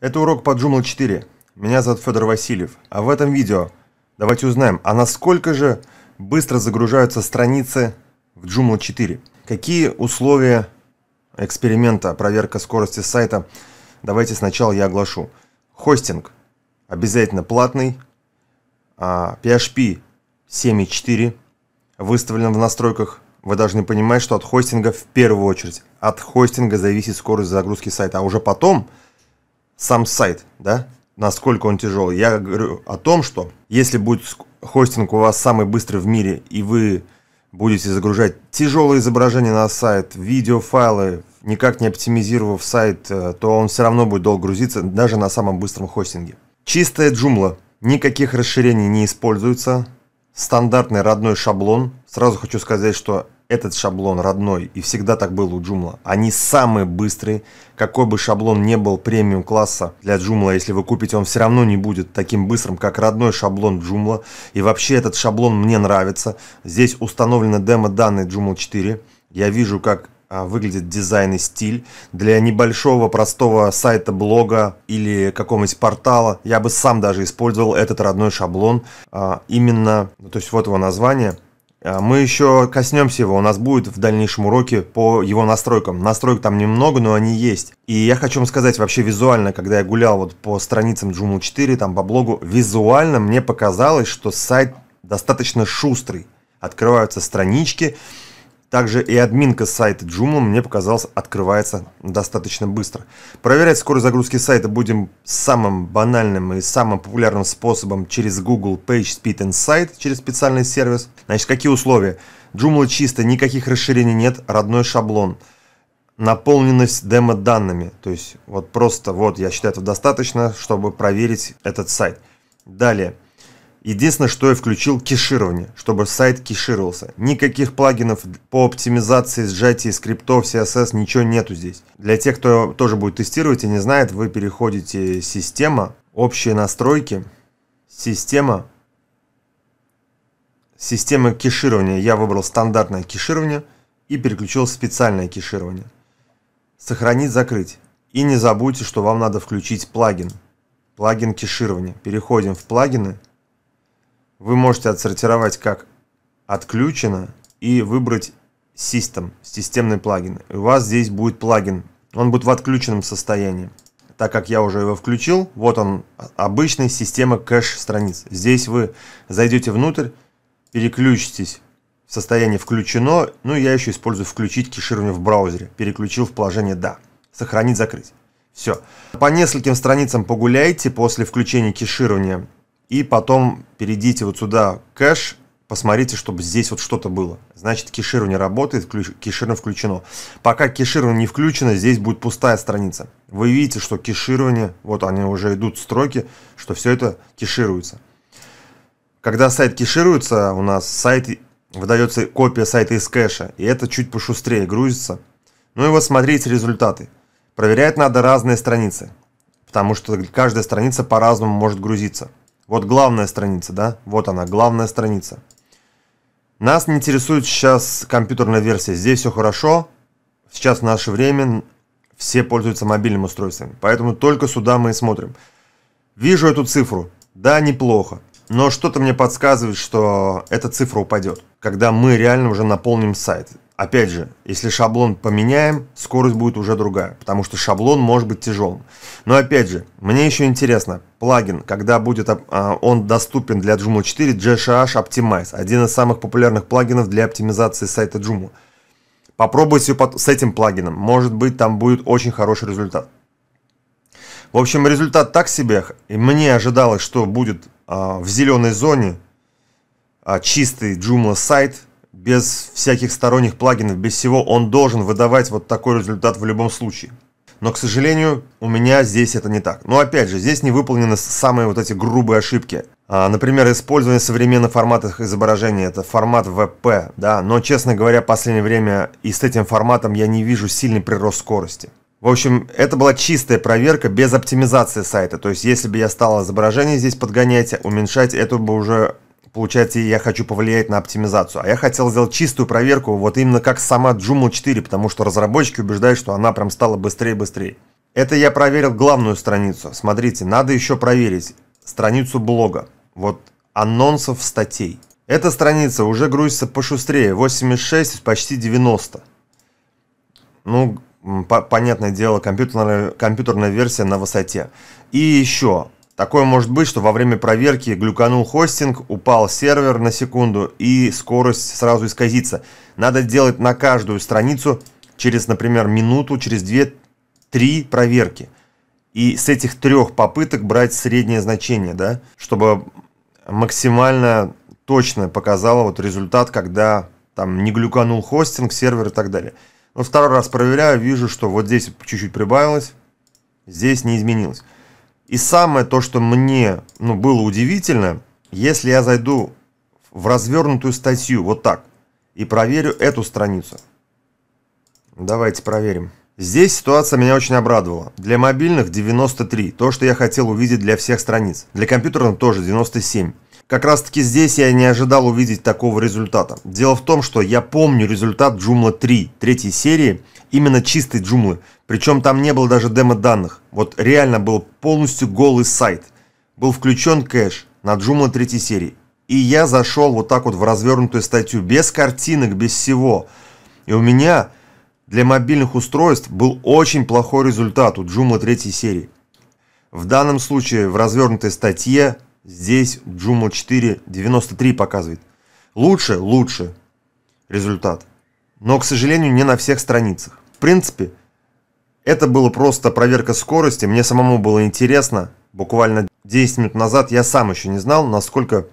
Это урок по Joomla 4. Меня зовут Федор Васильев. А в этом видео давайте узнаем, а насколько же быстро загружаются страницы в Joomla 4. Какие условия эксперимента, проверка скорости сайта. Давайте сначала я оглашу. Хостинг обязательно платный. PHP а, 7.4 выставлен в настройках. Вы должны понимать, что от хостинга в первую очередь, от хостинга зависит скорость загрузки сайта. А уже потом сам сайт, да, насколько он тяжелый. Я говорю о том, что если будет хостинг у вас самый быстрый в мире, и вы будете загружать тяжелые изображения на сайт, видеофайлы, никак не оптимизировав сайт, э, то он все равно будет долго грузиться, даже на самом быстром хостинге. Чистая джумла. Никаких расширений не используется. Стандартный родной шаблон. Сразу хочу сказать, что этот шаблон родной, и всегда так было у Joomla. Они самые быстрые, какой бы шаблон не был премиум класса для Joomla, если вы купите, он все равно не будет таким быстрым, как родной шаблон Joomla. И вообще этот шаблон мне нравится. Здесь установлены демо-данные Joomla 4. Я вижу, как а, выглядит дизайн и стиль. Для небольшого простого сайта, блога или какого-нибудь портала я бы сам даже использовал этот родной шаблон. А, именно, ну, то есть вот его название – а, мы еще коснемся его, у нас будет в дальнейшем уроке по его настройкам. Настроек там немного, но они есть. И я хочу вам сказать, вообще визуально, когда я гулял вот по страницам Joomla 4, там по блогу, визуально мне показалось, что сайт достаточно шустрый. Открываются странички, также и админка сайта Joomla мне показалось открывается достаточно быстро. Проверять скорость загрузки сайта будем самым банальным и самым популярным способом через Google PageSpeed Insight, через специальный сервис. Значит, какие условия? Joomla чисто, никаких расширений нет, родной шаблон. Наполненность демо-данными, то есть вот просто вот я считаю этого достаточно, чтобы проверить этот сайт. Далее. Единственное, что я включил кеширование, чтобы сайт кешировался. Никаких плагинов по оптимизации сжатия скриптов, CSS, ничего нету здесь. Для тех, кто тоже будет тестировать и не знает, вы переходите «Система», «Общие настройки», «Система», «Система кеширования». Я выбрал стандартное кеширование и переключил специальное кеширование. «Сохранить», «Закрыть». И не забудьте, что вам надо включить плагин. Плагин кеширования. Переходим в плагины – вы можете отсортировать как «Отключено» и выбрать «System» – системный плагин. И у вас здесь будет плагин. Он будет в отключенном состоянии. Так как я уже его включил, вот он, а, обычная система кэш-страниц. Здесь вы зайдете внутрь, переключитесь в состояние «Включено». Ну, я еще использую «Включить кеширование в браузере». Переключил в положение «Да». Сохранить, закрыть. Все. По нескольким страницам погуляйте после включения кеширования и потом перейдите вот сюда кэш, посмотрите, чтобы здесь вот что-то было. Значит, кеширование работает, включ... кеширование включено. Пока кеширование не включено, здесь будет пустая страница. Вы видите, что кеширование, вот они уже идут строки, что все это кешируется. Когда сайт кешируется, у нас сайт выдается копия сайта из кэша, и это чуть пошустрее грузится. Ну и вот смотрите результаты. Проверять надо разные страницы, потому что каждая страница по-разному может грузиться. Вот главная страница, да? Вот она, главная страница. Нас не интересует сейчас компьютерная версия. Здесь все хорошо. Сейчас в наше время все пользуются мобильным устройством. Поэтому только сюда мы и смотрим. Вижу эту цифру. Да, неплохо. Но что-то мне подсказывает, что эта цифра упадет, когда мы реально уже наполним сайт. Опять же, если шаблон поменяем, скорость будет уже другая, потому что шаблон может быть тяжелым. Но опять же, мне еще интересно, плагин, когда будет а, он доступен для Joomla 4, JSH Optimize, один из самых популярных плагинов для оптимизации сайта Joomla. Попробуйте с этим плагином, может быть там будет очень хороший результат. В общем, результат так себе, и мне ожидалось, что будет а, в зеленой зоне а, чистый Joomla сайт – без всяких сторонних плагинов, без всего, он должен выдавать вот такой результат в любом случае. Но, к сожалению, у меня здесь это не так. Но опять же, здесь не выполнены самые вот эти грубые ошибки. А, например, использование современных форматов изображения, это формат VP, да, но, честно говоря, в последнее время и с этим форматом я не вижу сильный прирост скорости. В общем, это была чистая проверка без оптимизации сайта, то есть если бы я стал изображение здесь подгонять, уменьшать, это бы уже получается, я хочу повлиять на оптимизацию. А я хотел сделать чистую проверку, вот именно как сама Joomla 4, потому что разработчики убеждают, что она прям стала быстрее и быстрее. Это я проверил главную страницу. Смотрите, надо еще проверить страницу блога. Вот анонсов статей. Эта страница уже грузится пошустрее, 86, почти 90. Ну, по понятное дело, компьютерная, компьютерная версия на высоте. И еще, Такое может быть, что во время проверки глюканул хостинг, упал сервер на секунду и скорость сразу исказится. Надо делать на каждую страницу через, например, минуту, через 2-3 проверки. И с этих трех попыток брать среднее значение, да, чтобы максимально точно показало вот результат, когда там не глюканул хостинг, сервер и так далее. Но второй раз проверяю, вижу, что вот здесь чуть-чуть прибавилось, здесь не изменилось. И самое то, что мне ну, было удивительно, если я зайду в развернутую статью, вот так, и проверю эту страницу. Давайте проверим. Здесь ситуация меня очень обрадовала. Для мобильных 93, то, что я хотел увидеть для всех страниц. Для компьютерных тоже 97. Как раз таки здесь я не ожидал увидеть такого результата. Дело в том, что я помню результат Joomla 3, третьей серии, Именно чистой джумлы. Причем там не было даже демо-данных. Вот реально был полностью голый сайт. Был включен кэш на джумла третьей серии. И я зашел вот так вот в развернутую статью, без картинок, без всего. И у меня для мобильных устройств был очень плохой результат у Джумла третьей серии. В данном случае в развернутой статье здесь Joomla 4 93 показывает. Лучше, лучше результат но, к сожалению, не на всех страницах. В принципе, это было просто проверка скорости, мне самому было интересно. Буквально 10 минут назад я сам еще не знал, насколько,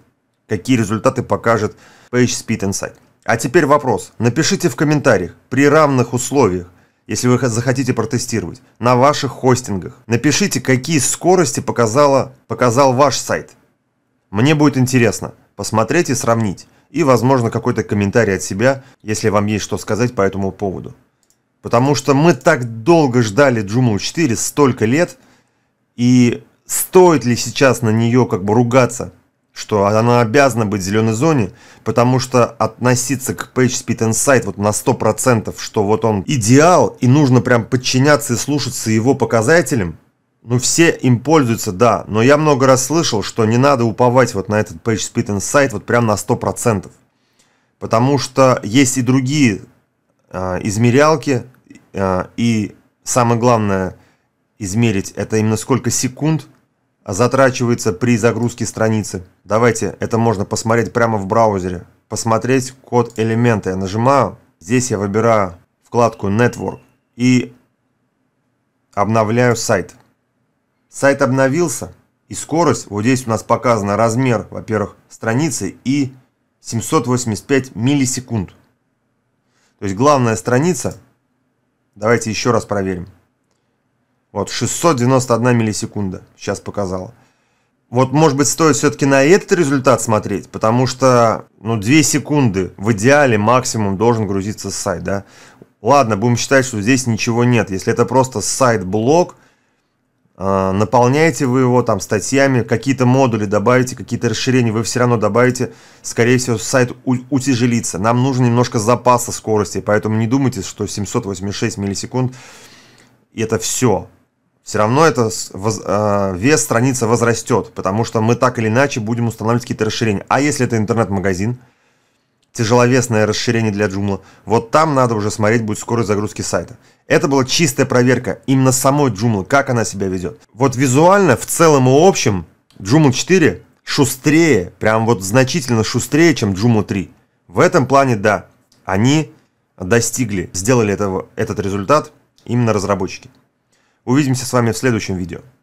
какие результаты покажет PageSpeed Insight. А теперь вопрос. Напишите в комментариях, при равных условиях, если вы захотите протестировать, на ваших хостингах. Напишите, какие скорости показала, показал ваш сайт. Мне будет интересно посмотреть и сравнить и, возможно, какой-то комментарий от себя, если вам есть что сказать по этому поводу. Потому что мы так долго ждали Джуму 4, столько лет, и стоит ли сейчас на нее как бы ругаться, что она обязана быть в зеленой зоне, потому что относиться к Page Speed Insight вот на 100%, что вот он идеал, и нужно прям подчиняться и слушаться его показателям, ну, все им пользуются, да, но я много раз слышал, что не надо уповать вот на этот PageSpeed Insight вот прям на 100%. Потому что есть и другие э, измерялки, э, и самое главное измерить это именно сколько секунд затрачивается при загрузке страницы. Давайте, это можно посмотреть прямо в браузере. Посмотреть код элемента. Я нажимаю, здесь я выбираю вкладку Network и обновляю сайт. Сайт обновился, и скорость, вот здесь у нас показан размер, во-первых, страницы и 785 миллисекунд. То есть главная страница, давайте еще раз проверим. Вот 691 миллисекунда сейчас показала. Вот может быть стоит все-таки на этот результат смотреть, потому что ну 2 секунды в идеале максимум должен грузиться сайт, да. Ладно, будем считать, что здесь ничего нет. Если это просто сайт-блог, а, наполняете вы его там статьями, какие-то модули добавите, какие-то расширения вы все равно добавите, скорее всего сайт утяжелится. Нам нужно немножко запаса скорости, поэтому не думайте, что 786 миллисекунд это все. Все равно это воз, э, вес страницы возрастет, потому что мы так или иначе будем устанавливать какие-то расширения. А если это интернет-магазин, тяжеловесное расширение для Joomla. Вот там надо уже смотреть будет скорость загрузки сайта. Это была чистая проверка именно самой Joomla, как она себя ведет. Вот визуально, в целом и общем, Joomla 4 шустрее, прям вот значительно шустрее, чем Joomla 3. В этом плане, да, они достигли, сделали этого, этот результат именно разработчики. Увидимся с вами в следующем видео.